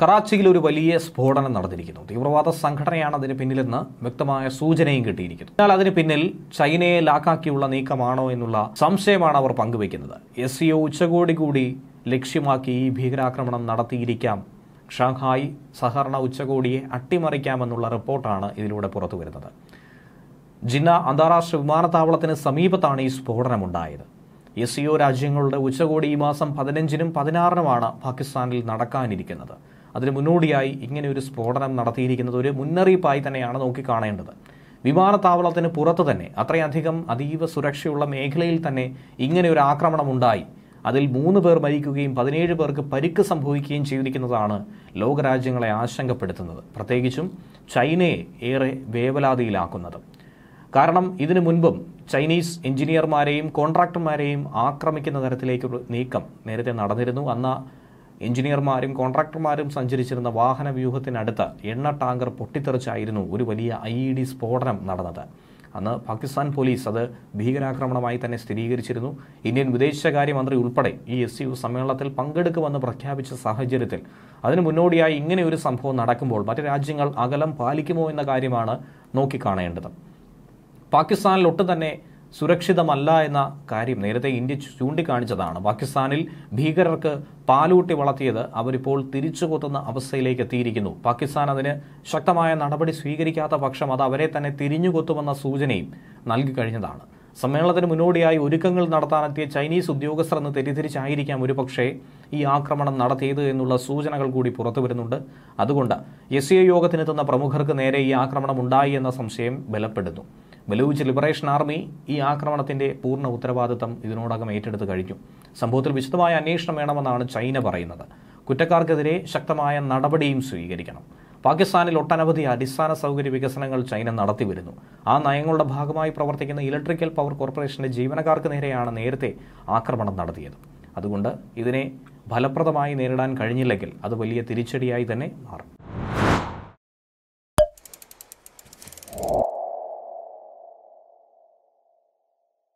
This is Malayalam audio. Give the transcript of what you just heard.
കറാച്ചിയിൽ ഒരു വലിയ സ്ഫോടനം നടന്നിരിക്കുന്നു തീവ്രവാദ സംഘടനയാണ് അതിന് പിന്നിലെന്ന് വ്യക്തമായ സൂചനയും കിട്ടിയിരിക്കുന്നു എന്നാൽ അതിന് പിന്നിൽ ചൈനയെ ലാക്കാക്കിയുള്ള നീക്കമാണോ എന്നുള്ള സംശയമാണ് അവർ പങ്കുവയ്ക്കുന്നത് എസ് സി e ഉച്ചകോടി കൂടി ലക്ഷ്യമാക്കി ഈ ഭീകരാക്രമണം നടത്തിയിരിക്കാം ഷാങ്ഹായ് സഹകരണ ഉച്ചകോടിയെ അട്ടിമറിക്കാമെന്നുള്ള റിപ്പോർട്ടാണ് ഇതിലൂടെ പുറത്തു വരുന്നത് ജിന്ന അന്താരാഷ്ട്ര വിമാനത്താവളത്തിന് സമീപത്താണ് ഈ സ്ഫോടനമുണ്ടായത് എസ് സിഒ e രാജ്യങ്ങളുടെ ഉച്ചകോടി ഈ മാസം പതിനഞ്ചിനും പതിനാറിനുമാണ് പാകിസ്ഥാനിൽ നടക്കാനിരിക്കുന്നത് അതിന് മുന്നോടിയായി ഇങ്ങനെ ഒരു സ്ഫോടനം നടത്തിയിരിക്കുന്നത് ഒരു മുന്നറിയിപ്പായി തന്നെയാണ് നോക്കിക്കാണേണ്ടത് വിമാനത്താവളത്തിന് പുറത്ത് തന്നെ അത്രയധികം അതീവ സുരക്ഷയുള്ള മേഖലയിൽ തന്നെ ഇങ്ങനെ ഒരു ആക്രമണം ഉണ്ടായി അതിൽ മൂന്ന് പേർ മരിക്കുകയും പതിനേഴ് പേർക്ക് പരിക്ക് സംഭവിക്കുകയും ചെയ്തിരിക്കുന്നതാണ് ലോകരാജ്യങ്ങളെ ആശങ്കപ്പെടുത്തുന്നത് പ്രത്യേകിച്ചും ചൈനയെ ഏറെ വേവലാതിയിലാക്കുന്നത് കാരണം ഇതിനു മുൻപും ചൈനീസ് എഞ്ചിനീയർമാരെയും കോൺട്രാക്ടർമാരെയും ആക്രമിക്കുന്ന തരത്തിലേക്കൊരു നീക്കം നേരത്തെ നടന്നിരുന്നു അന്ന് എഞ്ചിനീയർമാരും കോൺട്രാക്ടർമാരും സഞ്ചരിച്ചിരുന്ന വാഹന വ്യൂഹത്തിനടുത്ത് എണ്ണ ടാങ്കർ പൊട്ടിത്തെറിച്ചായിരുന്നു ഒരു വലിയ ഐ ഇ ഡി സ്ഫോടനം നടന്നത് അന്ന് പാകിസ്ഥാൻ പോലീസ് അത് ഭീകരാക്രമണമായി തന്നെ സ്ഥിരീകരിച്ചിരുന്നു ഇന്ത്യൻ വിദേശകാര്യമന്ത്രി ഉൾപ്പെടെ ഈ എസ് യു സമ്മേളനത്തിൽ പങ്കെടുക്കുമെന്ന് പ്രഖ്യാപിച്ച സാഹചര്യത്തിൽ അതിനു മുന്നോടിയായി ഇങ്ങനെ ഒരു സംഭവം നടക്കുമ്പോൾ മറ്റ് രാജ്യങ്ങൾ അകലം പാലിക്കുമോ എന്ന കാര്യമാണ് നോക്കിക്കാണേണ്ടത് പാകിസ്ഥാനിൽ തന്നെ സുരക്ഷിതമല്ല എന്ന കാര്യം നേരത്തെ ഇന്ത്യ ചൂണ്ടിക്കാണിച്ചതാണ് പാകിസ്ഥാനിൽ ഭീകരർക്ക് പാലൂട്ടി വളർത്തിയത് അവരിപ്പോൾ തിരിച്ചു കൊത്തുന്ന അവസ്ഥയിലേക്ക് എത്തിയിരിക്കുന്നു പാകിസ്ഥാൻ അതിന് ശക്തമായ നടപടി സ്വീകരിക്കാത്ത പക്ഷം അത് അവരെ തന്നെ തിരിഞ്ഞുകൊത്തുമെന്ന സൂചനയും നൽകി കഴിഞ്ഞതാണ് സമ്മേളനത്തിന് മുന്നോടിയായി ഒരുക്കങ്ങൾ നടത്താനെത്തിയ ചൈനീസ് ഉദ്യോഗസ്ഥർ എന്ന് തെറ്റിദ്ധരിച്ചായിരിക്കാം ഒരുപക്ഷെ ഈ ആക്രമണം നടത്തിയത് എന്നുള്ള സൂചനകൾ കൂടി പുറത്തു വരുന്നുണ്ട് അതുകൊണ്ട് എസ് യോഗത്തിനെത്തുന്ന പ്രമുഖർക്ക് നേരെ ഈ ആക്രമണം ഉണ്ടായി എന്ന സംശയം ബലപ്പെടുന്നു ബലൂച്ച് ലിബറേഷൻ ആർമി ഈ ആക്രമണത്തിൻ്റെ പൂർണ്ണ ഉത്തരവാദിത്തം ഇതിനോടകം ഏറ്റെടുത്ത് കഴിഞ്ഞു സംഭവത്തിൽ വിശദമായ അന്വേഷണം വേണമെന്നാണ് ചൈന പറയുന്നത് കുറ്റക്കാർക്കെതിരെ ശക്തമായ നടപടിയും സ്വീകരിക്കണം പാകിസ്ഥാനിൽ ഒട്ടനവധി അടിസ്ഥാന സൗകര്യ വികസനങ്ങൾ ചൈന നടത്തിവരുന്നു ആ നയങ്ങളുടെ ഭാഗമായി പ്രവർത്തിക്കുന്ന ഇലക്ട്രിക്കൽ പവർ കോർപ്പറേഷന്റെ ജീവനക്കാർക്ക് നേരെയാണ് നേരത്തെ ആക്രമണം നടത്തിയത് അതുകൊണ്ട് ഇതിനെ ഫലപ്രദമായി നേരിടാൻ കഴിഞ്ഞില്ലെങ്കിൽ അത് വലിയ തിരിച്ചടിയായി തന്നെ മാറും